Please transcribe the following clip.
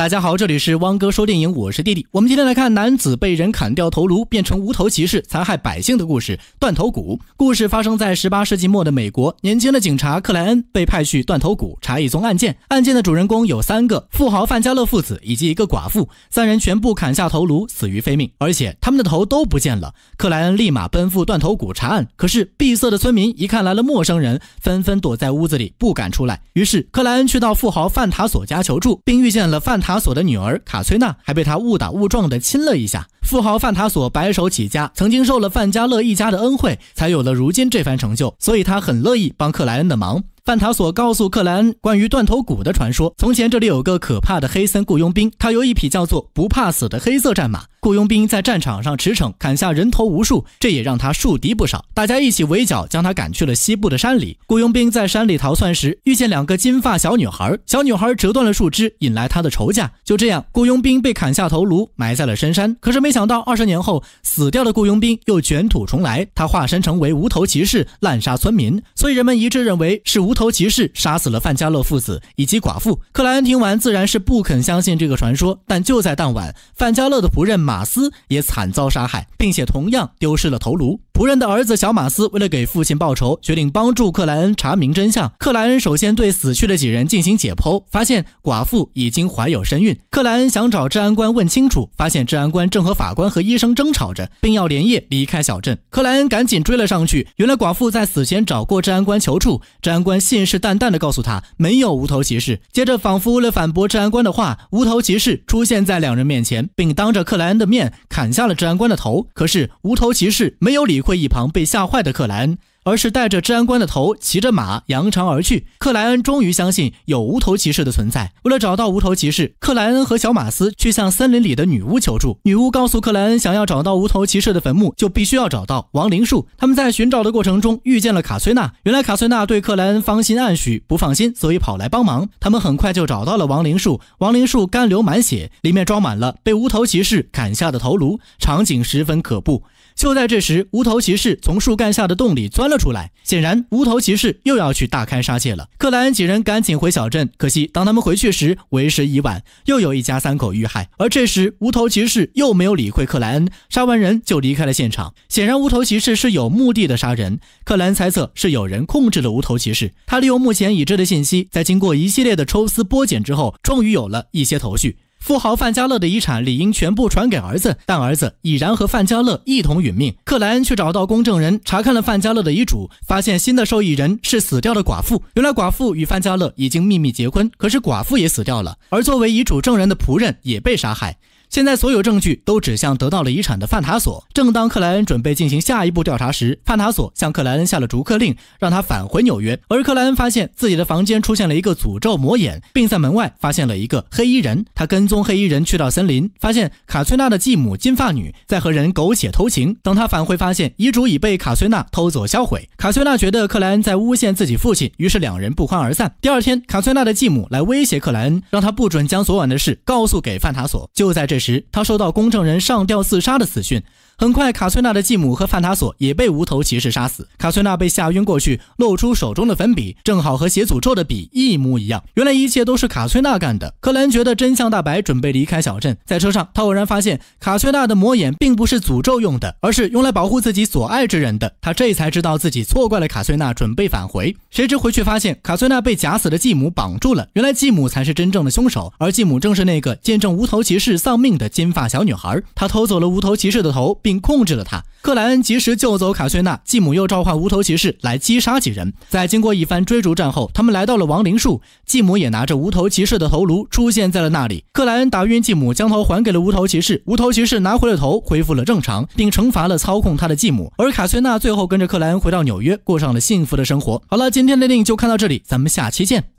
大家好，这里是汪哥说电影，我是弟弟。我们今天来看男子被人砍掉头颅，变成无头骑士，残害百姓的故事——断头谷。故事发生在十八世纪末的美国，年轻的警察克莱恩被派去断头谷查一宗案件。案件的主人公有三个富豪范加勒父子以及一个寡妇，三人全部砍下头颅，死于非命，而且他们的头都不见了。克莱恩立马奔赴断头谷查案，可是闭塞的村民一看来了陌生人，纷纷躲在屋子里不敢出来。于是克莱恩去到富豪范塔索家求助，并遇见了范塔。卡索的女儿卡崔娜还被他误打误撞的亲了一下。富豪范塔索白手起家，曾经受了范加勒一家的恩惠，才有了如今这番成就，所以他很乐意帮克莱恩的忙。范塔索告诉克莱恩关于断头谷的传说：从前这里有个可怕的黑森雇佣兵，他有一匹叫做“不怕死”的黑色战马。雇佣兵在战场上驰骋，砍下人头无数，这也让他树敌不少。大家一起围剿，将他赶去了西部的山里。雇佣兵在山里逃窜时，遇见两个金发小女孩，小女孩折断了树枝，引来他的仇家。就这样，雇佣兵被砍下头颅，埋在了深山。可是没想到，二十年后，死掉的雇佣兵又卷土重来，他化身成为无头骑士，滥杀村民。所以人们一致认为是无头骑士杀死了范家乐父子以及寡妇克莱恩。听完自然是不肯相信这个传说，但就在当晚，范家乐的仆人马。马斯也惨遭杀害，并且同样丢失了头颅。仆人的儿子小马斯为了给父亲报仇，决定帮助克莱恩查明真相。克莱恩首先对死去的几人进行解剖，发现寡妇已经怀有身孕。克莱恩想找治安官问清楚，发现治安官正和法官和医生争吵着，并要连夜离开小镇。克莱恩赶紧追了上去。原来寡妇在死前找过治安官求助，治安官信誓旦旦地告诉他没有无头骑士。接着，仿佛为了反驳治安官的话，无头骑士出现在两人面前，并当着克莱恩的面砍下了治安官的头。可是无头骑士没有理会。一旁被吓坏的克莱恩，而是带着治安官的头骑着马扬长而去。克莱恩终于相信有无头骑士的存在。为了找到无头骑士，克莱恩和小马斯去向森林里的女巫求助。女巫告诉克莱恩，想要找到无头骑士的坟墓，就必须要找到亡灵树。他们在寻找的过程中遇见了卡崔娜。原来卡崔娜对克莱恩芳心暗许，不放心，所以跑来帮忙。他们很快就找到了亡灵树。亡灵树干流满血，里面装满了被无头骑士砍下的头颅，场景十分可怖。就在这时，无头骑士从树干下的洞里钻了出来。显然，无头骑士又要去大开杀戒了。克莱恩几人赶紧回小镇，可惜当他们回去时，为时已晚，又有一家三口遇害。而这时，无头骑士又没有理会克莱恩，杀完人就离开了现场。显然，无头骑士是有目的的杀人。克莱恩猜测是有人控制了无头骑士。他利用目前已知的信息，在经过一系列的抽丝剥茧之后，终于有了一些头绪。富豪范家乐的遗产理应全部传给儿子，但儿子已然和范家乐一同殒命。克莱恩却找到公证人查看了范家乐的遗嘱，发现新的受益人是死掉的寡妇。原来寡妇与范家乐已经秘密结婚，可是寡妇也死掉了，而作为遗嘱证人的仆人也被杀害。现在所有证据都指向得到了遗产的范塔索。正当克莱恩准备进行下一步调查时，范塔索向克莱恩下了逐客令，让他返回纽约。而克莱恩发现自己的房间出现了一个诅咒魔眼，并在门外发现了一个黑衣人。他跟踪黑衣人去到森林，发现卡崔娜的继母金发女在和人苟且偷情。等他返回，发现遗嘱已被卡崔娜偷走销毁。卡崔娜觉得克莱恩在诬陷自己父亲，于是两人不欢而散。第二天，卡崔娜的继母来威胁克莱恩，让他不准将昨晚的事告诉给范塔索。就在这。时，他收到公证人上吊自杀的死讯。很快，卡翠娜的继母和范塔索也被无头骑士杀死。卡翠娜被吓晕过去，露出手中的粉笔，正好和写诅咒的笔一模一样。原来一切都是卡翠娜干的。柯南觉得真相大白，准备离开小镇。在车上，他偶然发现卡翠娜的魔眼并不是诅咒用的，而是用来保护自己所爱之人的。他这才知道自己错怪了卡翠娜，准备返回。谁知回去发现卡翠娜被假死的继母绑住了。原来继母才是真正的凶手，而继母正是那个见证无头骑士丧命的金发小女孩。她偷走了无头骑士的头，并。并控制了他。克莱恩及时救走卡崔娜，继母又召唤无头骑士来击杀几人。在经过一番追逐战后，他们来到了亡灵树，继母也拿着无头骑士的头颅出现在了那里。克莱恩打晕继母，将头还给了无头骑士，无头骑士拿回了头，恢复了正常，并惩罚了操控他的继母。而卡崔娜最后跟着克莱恩回到纽约，过上了幸福的生活。好了，今天的电影就看到这里，咱们下期见。